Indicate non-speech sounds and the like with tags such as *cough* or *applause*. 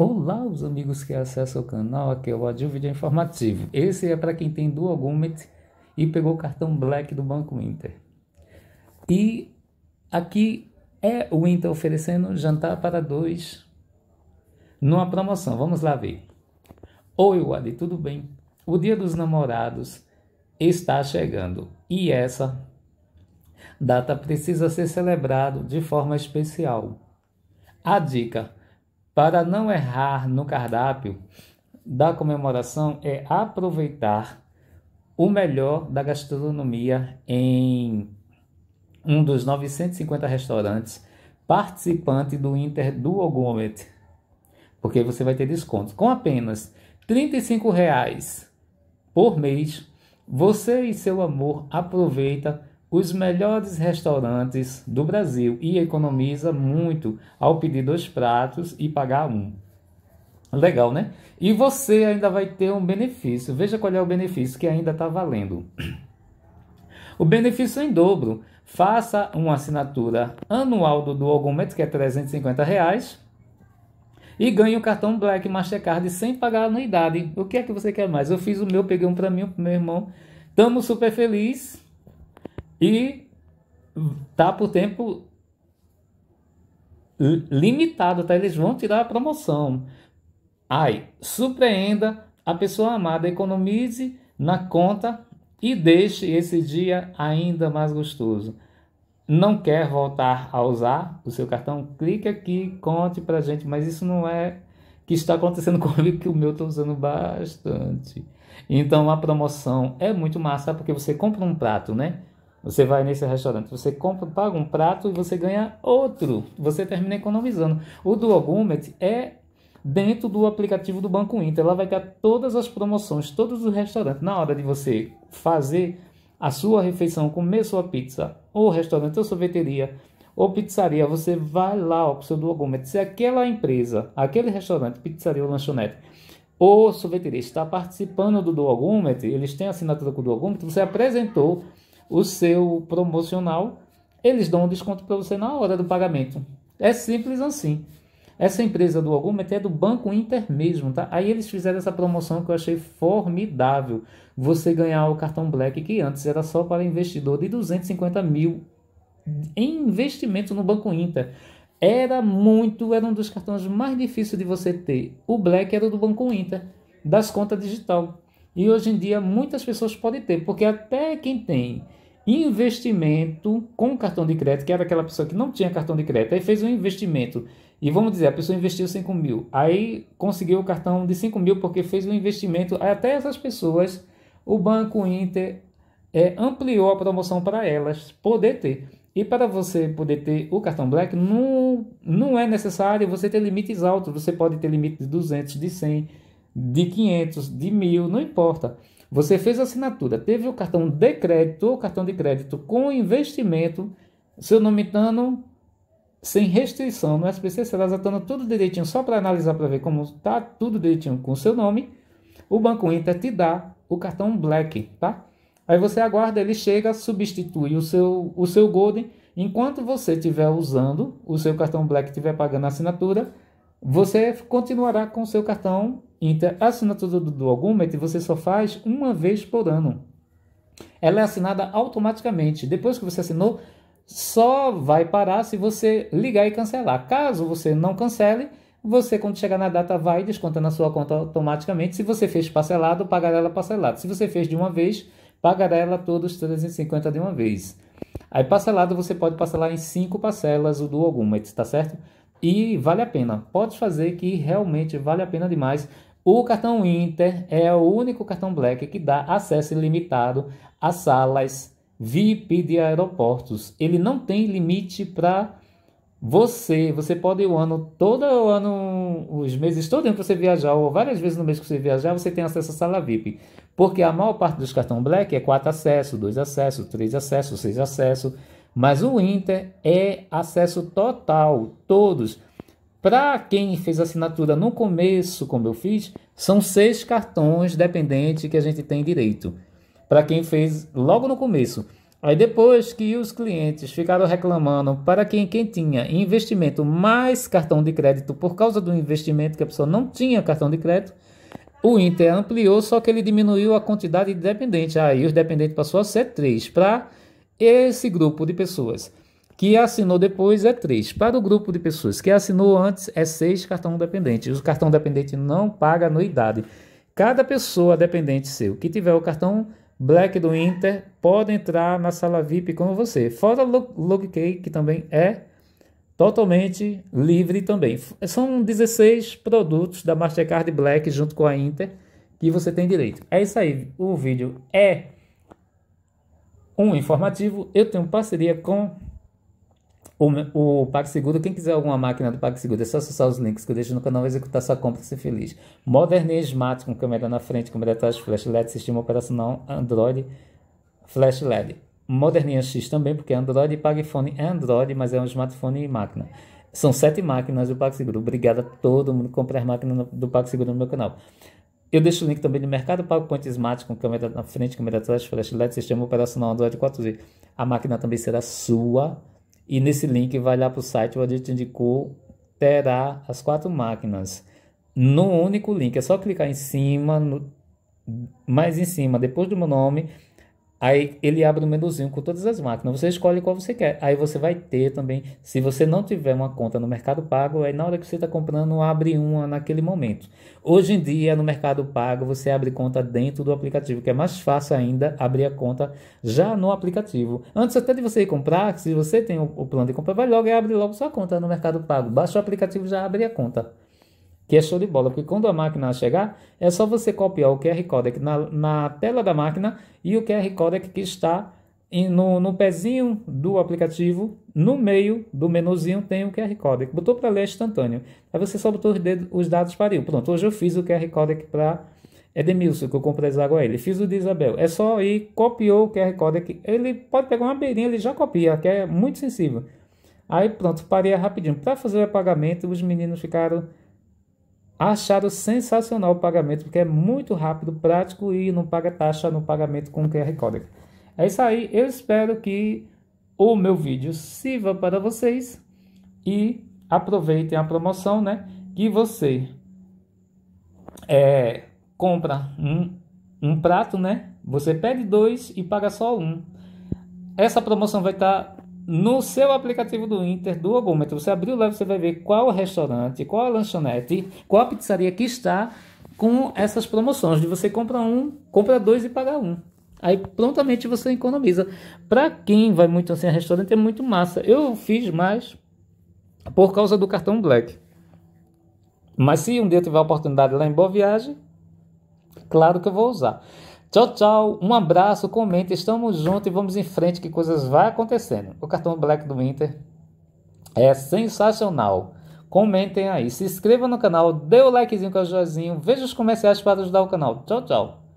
Olá, os amigos que acessam o canal, aqui é o Adil Vídeo Informativo. Esse é para quem tem dual Gumet e pegou o cartão Black do Banco Inter. E aqui é o Inter oferecendo jantar para dois numa promoção. Vamos lá ver. Oi, Wadi, tudo bem? O Dia dos Namorados está chegando e essa data precisa ser celebrado de forma especial. A dica para não errar no cardápio da comemoração é aproveitar o melhor da gastronomia em um dos 950 restaurantes participante do Inter Duo Gourmet, porque você vai ter desconto. Com apenas R$ reais por mês, você e seu amor aproveita os melhores restaurantes do Brasil e economiza muito ao pedir dois pratos e pagar um. Legal, né? E você ainda vai ter um benefício. Veja qual é o benefício que ainda está valendo. O benefício é em dobro. Faça uma assinatura anual do Duogometric, que é 350 reais, e ganhe o cartão Black Mastercard sem pagar anuidade. O que é que você quer mais? Eu fiz o meu, peguei um para mim, para meu irmão. Tamo super feliz e tá por tempo limitado, tá? Eles vão tirar a promoção. Ai, surpreenda a pessoa amada, economize na conta e deixe esse dia ainda mais gostoso. Não quer voltar a usar o seu cartão? Clique aqui, conte pra gente, mas isso não é que está acontecendo *laughs* comigo, que o meu estou tá usando bastante. Então a promoção é muito massa porque você compra um prato, né? Você vai nesse restaurante, você compra, paga um prato e você ganha outro. Você termina economizando. O Duogumet é dentro do aplicativo do Banco Inter. Lá vai ter todas as promoções, todos os restaurantes. Na hora de você fazer a sua refeição, comer sua pizza, ou restaurante, ou sorveteria, ou pizzaria, você vai lá para o seu Duogumet. Se aquela empresa, aquele restaurante, pizzaria ou lanchonete, ou sorveteria está participando do Duogumet, eles têm assinatura com o Duogumet, você apresentou o seu promocional, eles dão um desconto para você na hora do pagamento. É simples assim. Essa empresa do Argument é do Banco Inter mesmo, tá? Aí eles fizeram essa promoção que eu achei formidável. Você ganhar o cartão Black, que antes era só para investidor de 250 mil em investimento no Banco Inter. Era muito, era um dos cartões mais difíceis de você ter. O Black era do Banco Inter, das contas digital. E hoje em dia muitas pessoas podem ter, porque até quem tem investimento com cartão de crédito, que era aquela pessoa que não tinha cartão de crédito, aí fez um investimento. E vamos dizer, a pessoa investiu 5 mil, aí conseguiu o cartão de 5 mil porque fez um investimento. Até essas pessoas, o Banco Inter é, ampliou a promoção para elas poder ter. E para você poder ter o cartão Black, não, não é necessário você ter limites altos. Você pode ter limite de 200, de 100, de 500, de 1000, não importa. Você fez a assinatura, teve o cartão de crédito ou cartão de crédito com investimento, seu nome não sem restrição no SPC, Serasa estando tudo direitinho, só para analisar para ver como está tudo direitinho com o seu nome, o Banco Inter te dá o cartão Black, tá? Aí você aguarda, ele chega, substitui o seu, o seu Golden. Enquanto você estiver usando, o seu cartão Black estiver pagando a assinatura, você continuará com seu cartão Inter assinatura do, Algumet Argument, você só faz uma vez por ano. Ela é assinada automaticamente. Depois que você assinou, só vai parar se você ligar e cancelar. Caso você não cancele, você quando chegar na data vai descontar na sua conta automaticamente. Se você fez parcelado, pagará ela parcelado. Se você fez de uma vez, pagará ela todos os 350 de uma vez. Aí parcelado você pode parcelar em cinco parcelas o do Algumet, tá certo? E vale a pena. Pode fazer que realmente vale a pena demais. O cartão Inter é o único cartão Black que dá acesso ilimitado a salas VIP de aeroportos. Ele não tem limite para você. Você pode o ano todo o ano, os meses todo que você viajar ou várias vezes no mês que você viajar, você tem acesso à sala VIP. Porque a maior parte dos cartões Black é quatro acessos, dois acessos, três acessos, seis acessos. Mas o Inter é acesso total, todos. Para quem fez assinatura no começo, como eu fiz, são seis cartões dependentes que a gente tem direito. Para quem fez logo no começo. Aí depois que os clientes ficaram reclamando para quem, quem tinha investimento mais cartão de crédito por causa do investimento que a pessoa não tinha cartão de crédito, o Inter ampliou, só que ele diminuiu a quantidade de dependente. Aí os dependentes passou a ser três para esse grupo de pessoas que assinou depois é 3. Para o grupo de pessoas que assinou antes é 6 cartão dependente. O cartão dependente não paga anuidade. Cada pessoa dependente seu que tiver o cartão Black do Inter pode entrar na sala VIP com você. Fora o que também é totalmente livre também. São 16 produtos da Mastercard Black junto com a Inter que você tem direito. É isso aí. O vídeo é um informativo. Eu tenho parceria com o, o PagSeguro. Quem quiser alguma máquina do PagSeguro, é só acessar os links que eu deixo no canal e executar sua compra e ser feliz. smart com câmera na frente, câmera atrás, flash LED, sistema operacional Android, flash LED. Moderninha X também, porque é Android e PagFone é Android, mas é um smartphone e máquina. São sete máquinas do PagSeguro. Obrigado a todo mundo que as máquina do PagSeguro no meu canal. Eu deixo o link também do mercado pago com Smart com câmera na frente, câmera atrás, flashlight, sistema operacional Android 4G. A máquina também será sua. E nesse link vai lá para o site, o Adito indicou, terá as quatro máquinas. No único link, é só clicar em cima, no, mais em cima, depois do meu nome, Aí ele abre um menuzinho com todas as máquinas. Você escolhe qual você quer. Aí você vai ter também. Se você não tiver uma conta no Mercado Pago, aí na hora que você está comprando, abre uma naquele momento. Hoje em dia, no Mercado Pago, você abre conta dentro do aplicativo, que é mais fácil ainda abrir a conta já no aplicativo. Antes até de você ir comprar, se você tem o plano de compra, vai logo e abre logo sua conta no Mercado Pago. Baixa o aplicativo e já abre a conta que é show de bola, porque quando a máquina chegar, é só você copiar o QR Codec na, na tela da máquina e o QR Codec que está em, no, no pezinho do aplicativo, no meio do menuzinho tem o QR Codec. Botou para ler instantâneo. Aí você só botou os, dedos, os dados para eu. Pronto, hoje eu fiz o QR Codec para Edemilson, que eu comprei água a ele. Fiz o de Isabel. É só ir, copiou o QR Codec. Ele pode pegar uma beirinha, ele já copia, que é muito sensível. Aí pronto, parei rapidinho. Para fazer o pagamento, os meninos ficaram acharam sensacional o pagamento, porque é muito rápido, prático e não paga taxa no pagamento com QR Code. É isso aí, eu espero que o meu vídeo sirva para vocês e aproveitem a promoção, né? Que você é, compra um, um prato, né? Você pede dois e paga só um. Essa promoção vai estar tá no seu aplicativo do Inter, do Ogômetro, você abriu lá, você vai ver qual restaurante, qual lanchonete, qual pizzaria que está com essas promoções de você compra um, compra dois e paga um. Aí prontamente você economiza. Para quem vai muito assim a restaurante é muito massa. Eu fiz mais por causa do cartão Black. Mas se um dia eu tiver a oportunidade lá em Boa Viagem, claro que eu vou usar. Tchau, tchau. Um abraço, comenta, estamos juntos e vamos em frente que coisas vai acontecendo. O cartão Black do Inter é sensacional. Comentem aí, se inscreva no canal, dê o likezinho com o joinha, veja os comerciais para ajudar o canal. Tchau, tchau.